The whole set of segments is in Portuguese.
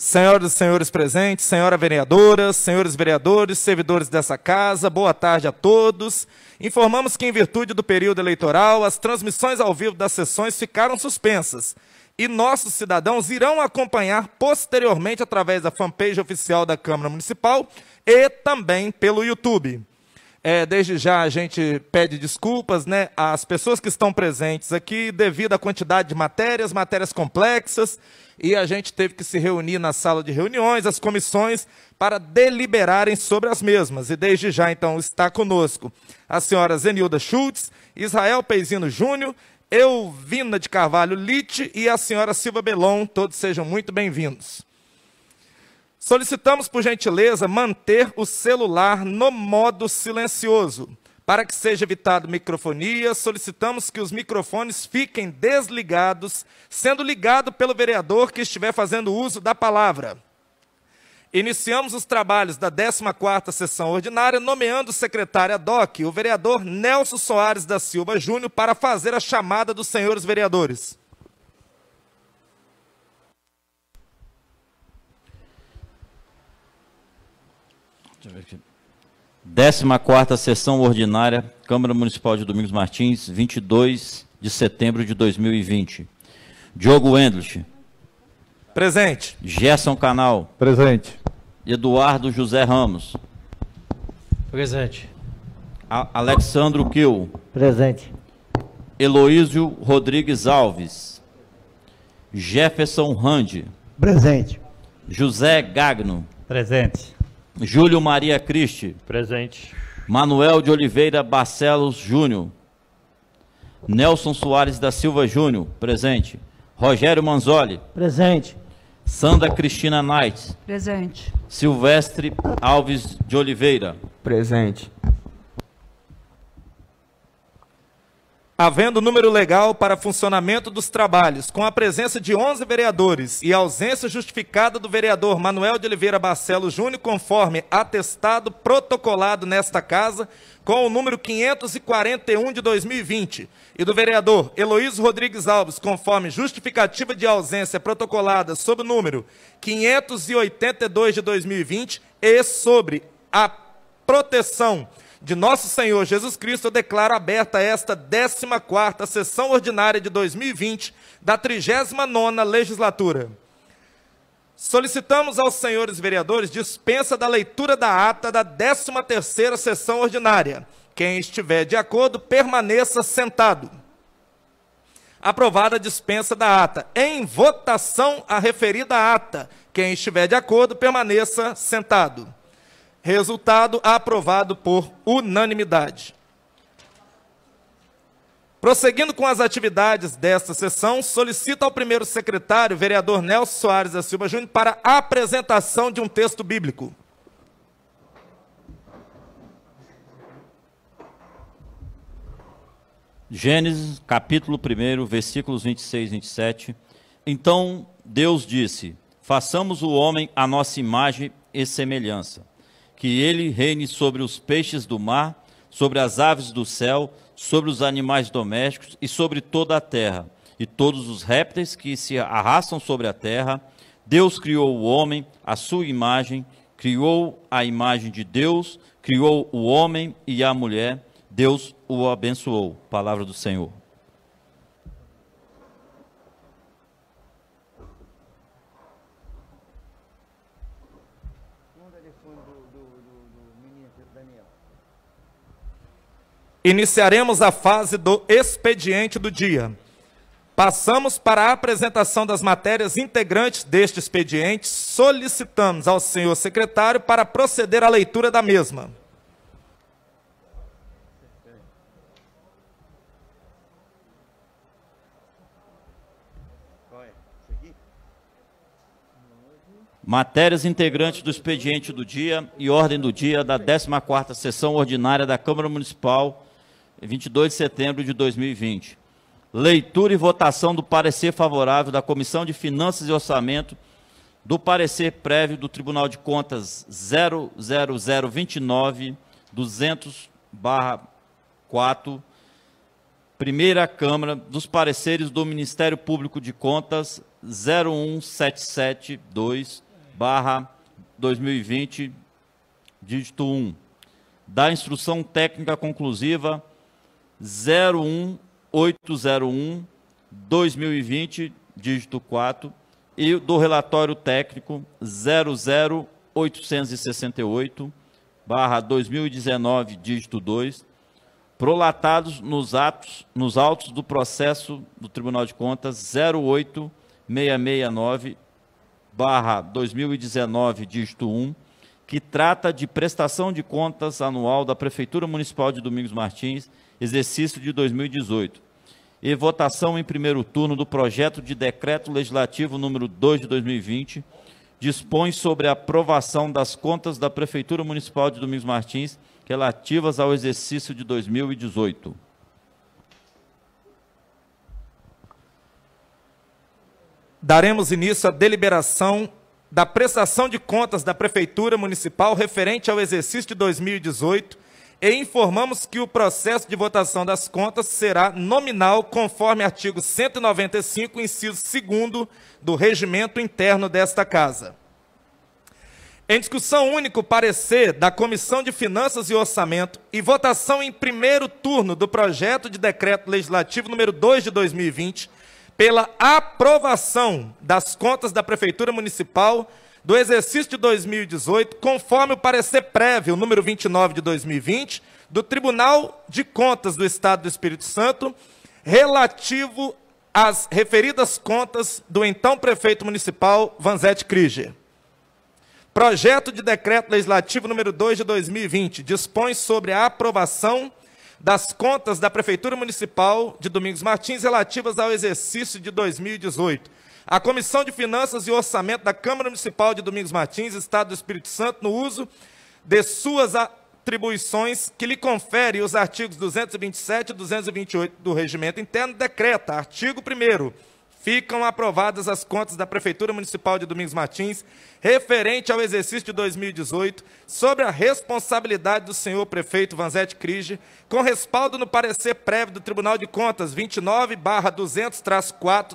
Senhoras e senhores presentes, senhora vereadora, senhores vereadores, servidores dessa casa, boa tarde a todos. Informamos que, em virtude do período eleitoral, as transmissões ao vivo das sessões ficaram suspensas e nossos cidadãos irão acompanhar posteriormente através da fanpage oficial da Câmara Municipal e também pelo YouTube. É, desde já a gente pede desculpas né, às pessoas que estão presentes aqui, devido à quantidade de matérias, matérias complexas, e a gente teve que se reunir na sala de reuniões, as comissões, para deliberarem sobre as mesmas. E desde já, então, está conosco a senhora Zenilda Schultz, Israel Peizino Júnior, Euvina de Carvalho Lite e a senhora Silva Belon. Todos sejam muito bem-vindos. Solicitamos, por gentileza, manter o celular no modo silencioso. Para que seja evitado microfonia, solicitamos que os microfones fiquem desligados, sendo ligado pelo vereador que estiver fazendo uso da palavra. Iniciamos os trabalhos da 14ª sessão ordinária, nomeando o secretário ad o vereador Nelson Soares da Silva Júnior, para fazer a chamada dos senhores vereadores. 14ª Sessão Ordinária, Câmara Municipal de Domingos Martins, 22 de setembro de 2020. Diogo Endlich. Presente. Gerson Canal. Presente. Eduardo José Ramos. Presente. A Alexandro Kiel. Presente. Eloísio Rodrigues Alves. Jefferson Rande. Presente. José Gagno. Presente. Júlio Maria Cristi. Presente. Manuel de Oliveira Barcelos Júnior. Nelson Soares da Silva Júnior. Presente. Rogério Manzoli. Presente. Sandra Cristina Knight. Presente. Silvestre Alves de Oliveira. Presente. havendo número legal para funcionamento dos trabalhos, com a presença de 11 vereadores e ausência justificada do vereador Manuel de Oliveira Barcelo Júnior, conforme atestado protocolado nesta casa, com o número 541 de 2020, e do vereador Heloísio Rodrigues Alves, conforme justificativa de ausência protocolada sob o número 582 de 2020 e sobre a proteção de nosso Senhor Jesus Cristo, eu declaro aberta esta 14ª sessão ordinária de 2020 da 39ª legislatura. Solicitamos aos senhores vereadores dispensa da leitura da ata da 13ª sessão ordinária. Quem estiver de acordo, permaneça sentado. Aprovada a dispensa da ata. Em votação a referida ata. Quem estiver de acordo, permaneça sentado. Resultado aprovado por unanimidade. Prosseguindo com as atividades desta sessão, solicito ao primeiro secretário, vereador Nelson Soares da Silva Júnior, para a apresentação de um texto bíblico. Gênesis, capítulo 1, versículos 26 e 27. Então Deus disse: Façamos o homem à nossa imagem e semelhança que ele reine sobre os peixes do mar, sobre as aves do céu, sobre os animais domésticos e sobre toda a terra, e todos os répteis que se arrastam sobre a terra. Deus criou o homem à sua imagem, criou a imagem de Deus, criou o homem e a mulher. Deus o abençoou. Palavra do Senhor. Iniciaremos a fase do expediente do dia. Passamos para a apresentação das matérias integrantes deste expediente. Solicitamos ao senhor secretário para proceder à leitura da mesma. Matérias integrantes do expediente do dia e ordem do dia da 14ª Sessão Ordinária da Câmara Municipal 22 de setembro de 2020. Leitura e votação do parecer favorável da Comissão de Finanças e Orçamento do parecer prévio do Tribunal de Contas 00029 200 4 Primeira Câmara dos pareceres do Ministério Público de Contas 01772 2020 dígito 1 da instrução técnica conclusiva 01801 2020, dígito 4, e do relatório técnico 00868 barra 2019, dígito 2, prolatados nos atos, nos autos do processo do Tribunal de Contas 08669 barra 2019, dígito 1, que trata de prestação de contas anual da Prefeitura Municipal de Domingos Martins exercício de 2018. E votação em primeiro turno do projeto de decreto legislativo número 2 de 2020, dispõe sobre a aprovação das contas da Prefeitura Municipal de Domingos Martins relativas ao exercício de 2018. Daremos início à deliberação da prestação de contas da Prefeitura Municipal referente ao exercício de 2018 e informamos que o processo de votação das contas será nominal, conforme artigo 195, inciso 2 do regimento interno desta Casa. Em discussão único parecer da Comissão de Finanças e Orçamento e votação em primeiro turno do projeto de decreto legislativo número 2 de 2020 pela aprovação das contas da Prefeitura Municipal do exercício de 2018, conforme o parecer prévio número 29 de 2020 do Tribunal de Contas do Estado do Espírito Santo, relativo às referidas contas do então prefeito municipal Vanzete Krieger. Projeto de Decreto Legislativo número 2 de 2020 dispõe sobre a aprovação das contas da Prefeitura Municipal de Domingos Martins relativas ao exercício de 2018 a Comissão de Finanças e Orçamento da Câmara Municipal de Domingos Martins, Estado do Espírito Santo, no uso de suas atribuições que lhe confere os artigos 227 e 228 do Regimento Interno, decreta, artigo 1 Ficam aprovadas as contas da Prefeitura Municipal de Domingos Martins, referente ao exercício de 2018, sobre a responsabilidade do senhor prefeito Vanzete Crige, com respaldo no parecer prévio do Tribunal de Contas 29-200-4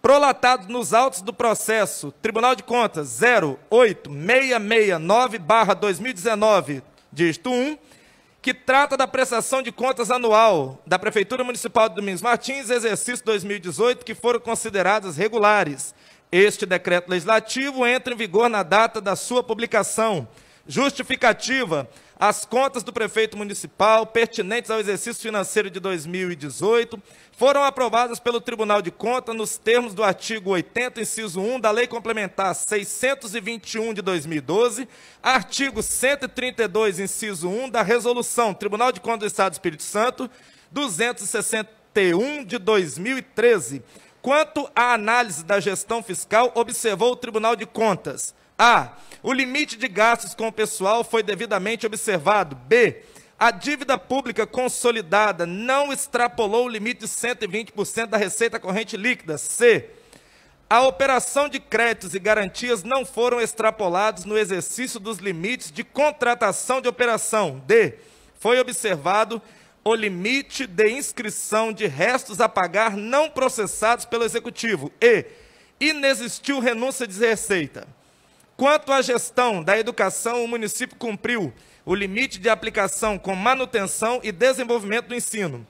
Prolatado nos autos do processo Tribunal de Contas 08669-2019, dígito 1, que trata da prestação de contas anual da Prefeitura Municipal de Domingos Martins, exercício 2018, que foram consideradas regulares. Este decreto legislativo entra em vigor na data da sua publicação. Justificativa: as contas do prefeito municipal pertinentes ao exercício financeiro de 2018 foram aprovadas pelo Tribunal de Contas nos termos do artigo 80, inciso 1 da Lei Complementar 621 de 2012, artigo 132, inciso 1 da Resolução Tribunal de Contas do Estado do Espírito Santo 261 de 2013. Quanto à análise da gestão fiscal, observou o Tribunal de Contas a. O limite de gastos com o pessoal foi devidamente observado. B. A dívida pública consolidada não extrapolou o limite de 120% da receita corrente líquida. C. A operação de créditos e garantias não foram extrapolados no exercício dos limites de contratação de operação. D. Foi observado o limite de inscrição de restos a pagar não processados pelo executivo. E. Inexistiu renúncia de receita. Quanto à gestão da educação, o município cumpriu o limite de aplicação com manutenção e desenvolvimento do ensino.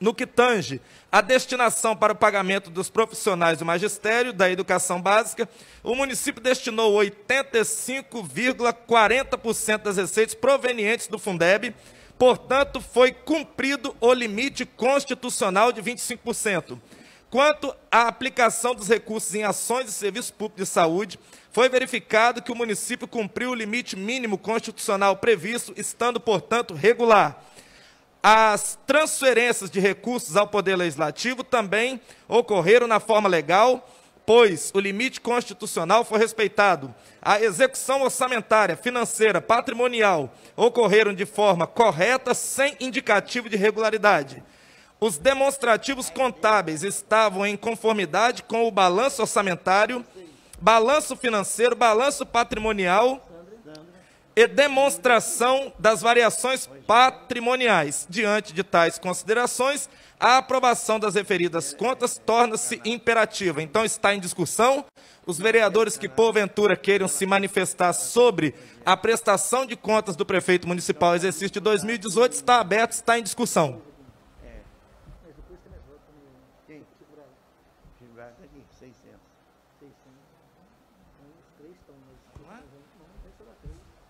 No que tange a destinação para o pagamento dos profissionais do magistério da educação básica, o município destinou 85,40% das receitas provenientes do Fundeb, portanto, foi cumprido o limite constitucional de 25%. Quanto à aplicação dos recursos em ações e serviços públicos de saúde, foi verificado que o município cumpriu o limite mínimo constitucional previsto, estando, portanto, regular. As transferências de recursos ao Poder Legislativo também ocorreram na forma legal, pois o limite constitucional foi respeitado. A execução orçamentária, financeira, patrimonial ocorreram de forma correta, sem indicativo de regularidade os demonstrativos contábeis estavam em conformidade com o balanço orçamentário, balanço financeiro, balanço patrimonial e demonstração das variações patrimoniais. Diante de tais considerações, a aprovação das referidas contas torna-se imperativa. Então, está em discussão os vereadores que, porventura, queiram se manifestar sobre a prestação de contas do prefeito municipal exercício de 2018, está aberto, está em discussão.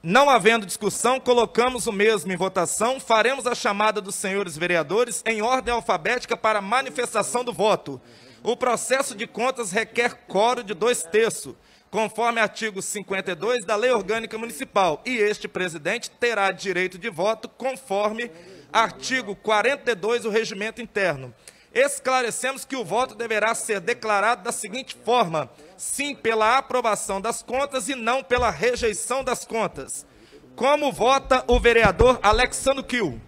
Não havendo discussão, colocamos o mesmo em votação. Faremos a chamada dos senhores vereadores em ordem alfabética para manifestação do voto. O processo de contas requer coro de dois terços, conforme artigo 52 da Lei Orgânica Municipal, e este presidente terá direito de voto conforme artigo 42 do Regimento Interno esclarecemos que o voto deverá ser declarado da seguinte forma: sim pela aprovação das contas e não pela rejeição das contas. Como vota o vereador Alexandro Kiel?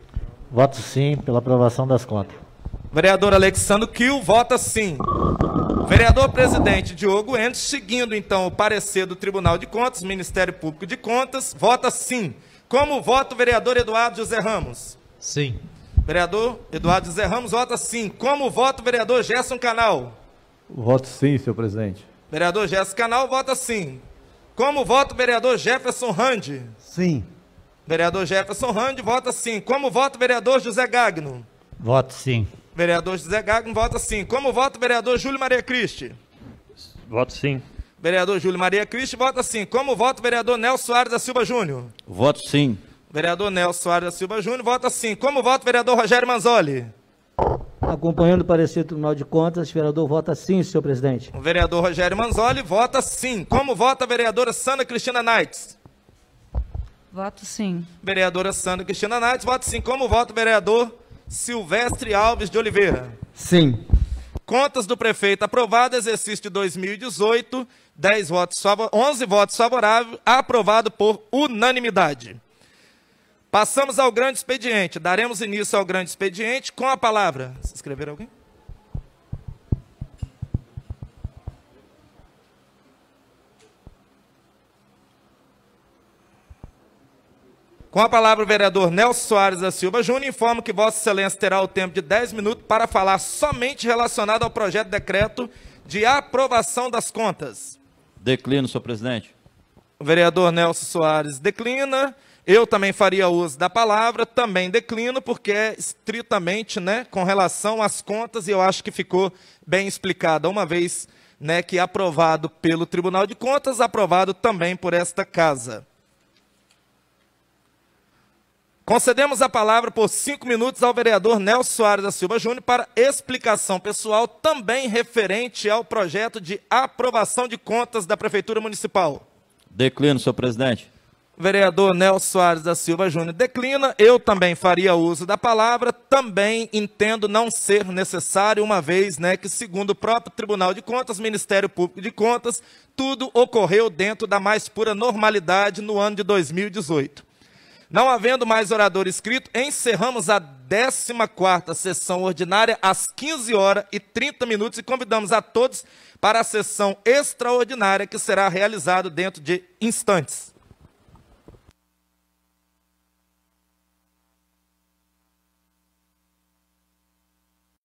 Voto sim pela aprovação das contas. Vereador Alexandro Kiel vota sim. Vereador presidente Diogo Endes, seguindo então o parecer do Tribunal de Contas, Ministério Público de Contas, vota sim. Como vota o vereador Eduardo José Ramos? Sim. Vereador Eduardo José Ramos vota sim. Como voto vereador Gerson Canal? Voto sim, senhor presidente. Vereador Gerson Canal vota sim. Como voto vereador Jefferson Rand? Sim. Vereador Jefferson Rand vota sim. Como voto vereador José Gagno? Voto sim. Vereador José Gagno vota sim. Como voto vereador Júlio Maria Cristi? Voto sim. Vereador Júlio Maria Cristi vota sim. Como voto vereador Nelson Soares da Silva Júnior? Voto sim. Vereador Nelson Soares da Silva Júnior vota sim. Como vota o vereador Rogério Manzoli? Acompanhando o parecer do Tribunal de Contas, o vereador vota sim, senhor presidente. O vereador Rogério Manzoli vota sim. Como vota a vereadora Sandra Cristina Nates? Voto sim. Vereadora Sandra Cristina Nates, vota sim. Como vota o vereador Silvestre Alves de Oliveira? Sim. Contas do prefeito aprovado, exercício de 2018, 10 votos, 11 votos favoráveis, aprovado por unanimidade. Passamos ao grande expediente. Daremos início ao grande expediente com a palavra. Se inscrever alguém? Com a palavra, o vereador Nelson Soares da Silva Júnior, informo que Vossa Excelência terá o tempo de 10 minutos para falar somente relacionado ao projeto de decreto de aprovação das contas. Declino, senhor presidente. O vereador Nelson Soares declina. Eu também faria uso da palavra, também declino, porque é estritamente né, com relação às contas, e eu acho que ficou bem explicada, uma vez né, que é aprovado pelo Tribunal de Contas, aprovado também por esta casa. Concedemos a palavra por cinco minutos ao vereador Nelson Soares da Silva Júnior para explicação pessoal, também referente ao projeto de aprovação de contas da Prefeitura Municipal. Declino, senhor presidente vereador Nelson Soares da Silva Júnior declina, eu também faria uso da palavra, também entendo não ser necessário, uma vez né, que, segundo o próprio Tribunal de Contas, Ministério Público de Contas, tudo ocorreu dentro da mais pura normalidade no ano de 2018. Não havendo mais orador escrito, encerramos a 14ª sessão ordinária às 15 horas e 30 minutos e convidamos a todos para a sessão extraordinária que será realizada dentro de instantes.